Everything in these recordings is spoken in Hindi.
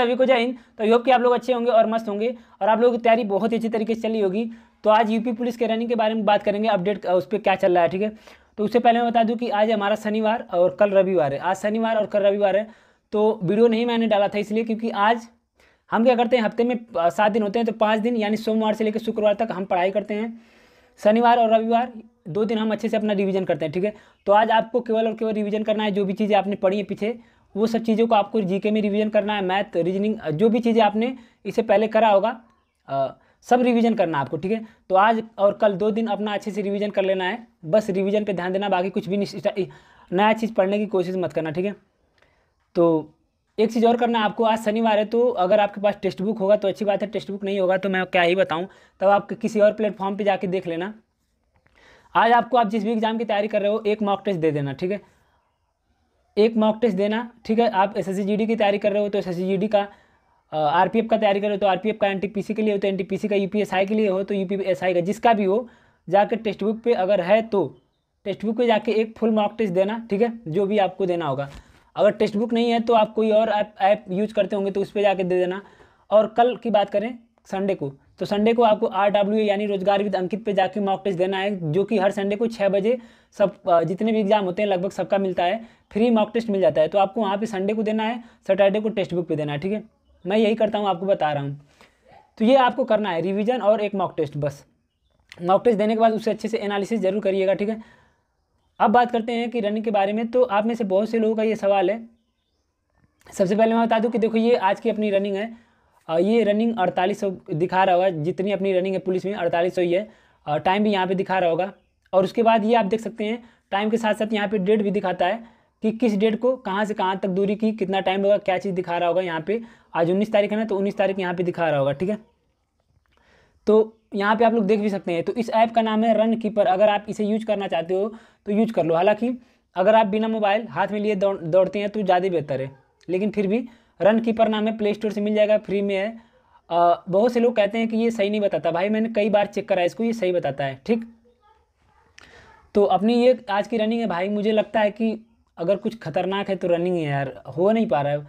सभी को जय हिंद तो आई होप कि आप लोग अच्छे होंगे और मस्त होंगे और आप लोगों की तैयारी बहुत ही अच्छी तरीके से चली होगी तो आज यूपी पुलिस के रनिंग के बारे में बात करेंगे अपडेट उस पर क्या चल रहा है ठीक है तो उससे पहले मैं बता दूं कि आज हमारा शनिवार और कल रविवार है आज शनिवार और कल रविवार है तो वीडियो नहीं मैंने डाला था इसलिए क्योंकि आज हम क्या करते हैं हफ्ते में सात दिन होते हैं तो पाँच दिन यानी सोमवार से लेकर शुक्रवार तक हम पढ़ाई करते हैं शनिवार और रविवार दो दिन हम अच्छे से अपना रिवीजन करते हैं ठीक है तो आज आपको केवल और केवल रिवीजन करना है जो भी चीज़ें आपने पढ़ी है पीछे वो सब चीज़ों को आपको जीके में रिवीजन करना है मैथ रीजनिंग जो भी चीज़ें आपने इससे पहले करा होगा आ, सब रिवीजन करना है आपको ठीक है तो आज और कल दो दिन अपना अच्छे से रिवीजन कर लेना है बस रिवीजन पे ध्यान देना बाकी कुछ भी नहीं नया चीज़ पढ़ने की कोशिश मत करना ठीक है तो एक चीज़ और करना आपको आज शनिवार है तो अगर आपके पास टेक्स्ट बुक होगा तो अच्छी बात है टेक्स्ट बुक नहीं होगा तो मैं क्या ही बताऊँ तब तो आप किसी और प्लेटफॉर्म पर जाके देख लेना आज आपको आप जिस भी एग्ज़ाम की तैयारी कर रहे हो एक मॉक टेस्ट दे देना ठीक है एक मॉक टेस्ट देना ठीक है आप एस एस की तैयारी कर रहे हो तो एस एस का आर uh, का तैयारी करो तो आर का एन के लिए हो तो एन का यू के लिए हो तो यू का जिसका भी हो जाकर टेक्स्ट बुक पर अगर है तो टेक्स्ट बुक पर जाके एक फुल मॉक टेस्ट देना ठीक है जो भी आपको देना होगा अगर टेक्स्ट बुक नहीं है तो आप कोई और ऐप यूज करते होंगे तो उस पर जाके दे देना और कल की बात करें संडे को तो संडे को आपको आर डब्ल्यू यानी रोजगार विद अंकित पे जाके मॉक टेस्ट देना है जो कि हर संडे को छः बजे सब जितने भी एग्जाम होते हैं लगभग सबका मिलता है फ्री मॉक टेस्ट मिल जाता है तो आपको वहाँ पे संडे को देना है सैटरडे को टेक्स्ट बुक पे देना है ठीक है मैं यही करता हूँ आपको बता रहा हूँ तो ये आपको करना है रिविजन और एक मॉक टेस्ट बस मॉक टेस्ट देने के बाद उसे अच्छे से एनालिसिस जरूर करिएगा ठीक है अब बात करते हैं कि रनिंग के बारे में तो आप में से बहुत से लोगों का ये सवाल है सबसे पहले मैं बता दूँ कि देखो ये आज की अपनी रनिंग है और ये रनिंग 4800 दिखा रहा होगा जितनी अपनी रनिंग है पुलिस में 4800 ही है और टाइम भी यहाँ पे दिखा रहा होगा और उसके बाद ये आप देख सकते हैं टाइम के साथ साथ यहाँ पे डेट भी दिखाता है कि किस डेट को कहाँ से कहाँ तक दूरी की कितना टाइम होगा क्या चीज़ दिखा रहा होगा यहाँ पर आज उन्नीस तारीख है ना तो उन्नीस तारीख यहाँ पर दिखा रहा होगा ठीक है तो यहाँ पर आप लोग देख भी सकते हैं तो इस ऐप का नाम है रन कीपर अगर आप इसे यूज करना चाहते हो तो यूज कर लो हालाँकि अगर आप बिना मोबाइल हाथ में लिए दौड़ते हैं तो ज़्यादा बेहतर है लेकिन फिर भी रन कीपर नाम है प्ले स्टोर से मिल जाएगा फ्री में है आ, बहुत से लोग कहते हैं कि ये सही नहीं बताता भाई मैंने कई बार चेक करा इसको ये सही बताता है ठीक तो अपनी ये आज की रनिंग है भाई मुझे लगता है कि अगर कुछ खतरनाक है तो रनिंग है यार हो नहीं पा रहा है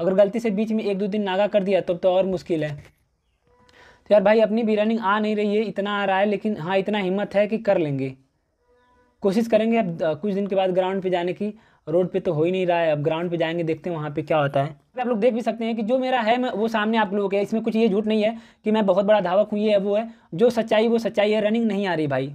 अगर गलती से बीच में एक दो दिन नागा कर दिया तब तो, तो और मुश्किल है तो यार भाई अपनी भी रनिंग आ नहीं रही है इतना आ रहा है लेकिन हाँ इतना हिम्मत है कि कर लेंगे कोशिश करेंगे अब कुछ दिन के बाद ग्राउंड पे जाने की रोड पे तो हो ही नहीं रहा है अब ग्राउंड पे जाएंगे देखते हैं वहाँ पे क्या होता है आप लोग देख भी सकते हैं कि जो मेरा है मैं वो सामने आप लोगों के इसमें कुछ ये झूठ नहीं है कि मैं बहुत बड़ा धावक हूँ ये है वो है जो सच्चाई वो सच्चाई है रनिंग नहीं आ रही भाई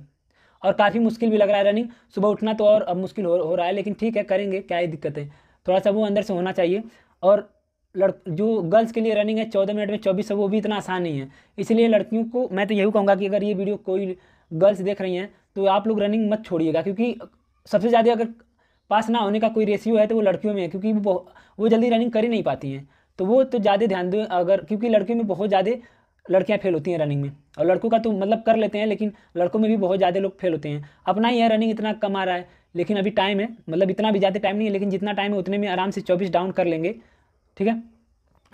और काफ़ी मुश्किल भी लग रहा है रनिंग सुबह उठना तो और अब मुश्किल हो, हो रहा है लेकिन ठीक है करेंगे क्या ही दिक्कत है थोड़ा सा वो अंदर से होना चाहिए और लड़ जो गर्ल्स के लिए रनिंग है चौदह मिनट में चौबीस वो भी इतना आसान नहीं है इसलिए लड़कियों को मैं तो यही कहूँगा कि अगर ये वीडियो कोई गर्ल्स देख रही हैं तो आप लोग रनिंग मत छोड़िएगा क्योंकि सबसे ज़्यादा अगर पास ना होने का कोई रेशियो है तो वो लड़कियों में है क्योंकि वो, वो जल्दी रनिंग कर ही नहीं पाती हैं तो वो तो ज़्यादा ध्यान दें अगर क्योंकि लड़कियों में बहुत ज़्यादा लड़कियाँ फेल होती हैं रनिंग में और लड़कों का तो मतलब कर लेते हैं लेकिन लड़कों में भी बहुत ज़्यादा लोग फेल होते हैं अपना ही है रनिंग इतना कम आ रहा है लेकिन अभी टाइम है मतलब इतना भी ज़्यादा टाइम नहीं है लेकिन जितना टाइम है उतने में आराम से चौबीस डाउन कर लेंगे ठीक है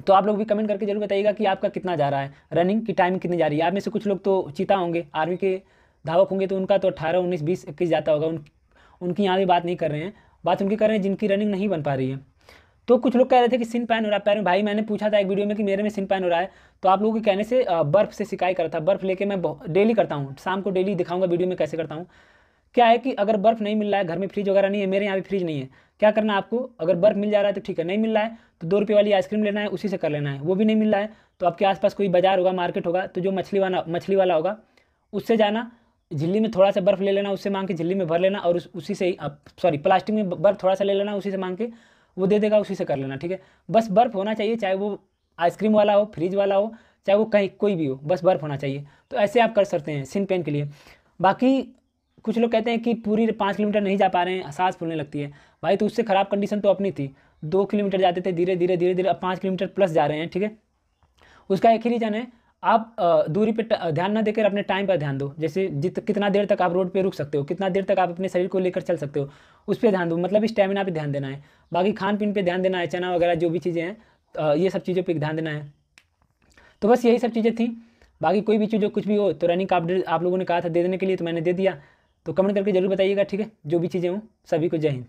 तो आप लोग भी कमेंट करके जरूर बताइएगा कि आपका कितना जा रहा है रनिंग की टाइम कितनी जा रही है आप में से कुछ लोग तो चीता होंगे आर्मी के धावक होंगे तो उनका तो अट्ठारह उन्नीस बीस इक्कीस जाता होगा उन उनकी यहाँ भी बात नहीं कर रहे हैं बात उनकी कर रहे हैं जिनकी रनिंग नहीं बन पा रही है तो कुछ लोग कह रहे थे कि सिन पैन हो रहा है पैर में भाई मैंने पूछा था एक वीडियो में कि मेरे में सिन पैन हो रहा है तो आप लोगों के कहने से बर्फ़ से सिकाई करता था बर्फ़ लेके मैं डेली करता हूँ शाम को डेली दिखाऊंगा वीडियो में कैसे करता हूँ क्या है कि अगर बर्फ़ नहीं मिल रहा है घर में फ्रिज वगैरह नहीं है मेरे यहाँ भी फ्रिज नहीं है क्या करना आपको अगर बर्फ़ मिल जा रहा है तो ठीक है नहीं मिल रहा है तो दो रुपये वाली आइसक्रीम लेना है उसी से कर लेना है वो भी नहीं मिल रहा है तो आपके आसपास कोई बाजार होगा मार्केट होगा तो जो मछली वाला मछली वाला होगा उससे जाना झिल्ली में थोड़ा सा बर्फ़ ले लेना उससे मांग के झिल्ली में भर लेना और उसी से आप सॉरी प्लास्टिक में बर्फ़ थोड़ा सा ले लेना उसी से मांग के वो दे देगा उसी से कर लेना ठीक है बस बर्फ़ होना चाहिए चाहे वो आइसक्रीम वाला हो फ्रिज वाला हो चाहे वो कहीं कोई भी हो बस बर्फ़ होना चाहिए तो ऐसे आप कर सकते हैं सिन पेन के लिए बाकी कुछ लोग कहते हैं कि पूरी पाँच किलोमीटर नहीं जा पा रहे हैं सांस फूलने लगती है भाई तो उससे ख़राब कंडीशन तो अपनी थी दो किलोमीटर जाते थे धीरे धीरे धीरे धीरे अब पाँच किलोमीटर प्लस जा रहे हैं ठीक है उसका एक ही रीज़न है आप दूरी पे ध्यान ना देकर अपने टाइम पर ध्यान दो जैसे जित कितना देर तक आप रोड पे रुक सकते हो कितना देर तक आप अपने शरीर को लेकर चल सकते हो उस पर ध्यान दो मतलब स्टेमिना पे ध्यान देना है बाकी खान पीन पे ध्यान देना है चना वगैरह जो भी चीज़ें हैं ये सब चीज़ों पर ध्यान देना है तो बस यही सब चीज़ें थी बाकी कोई भी चीज़ कुछ भी हो तो रनिंग का अपडेट आप लोगों ने कहा था दे देने के लिए तो मैंने दे दिया तो कमेंट करके जरूर बताइएगा ठीक है जो भी चीज़ें हों सभी को जय हिंद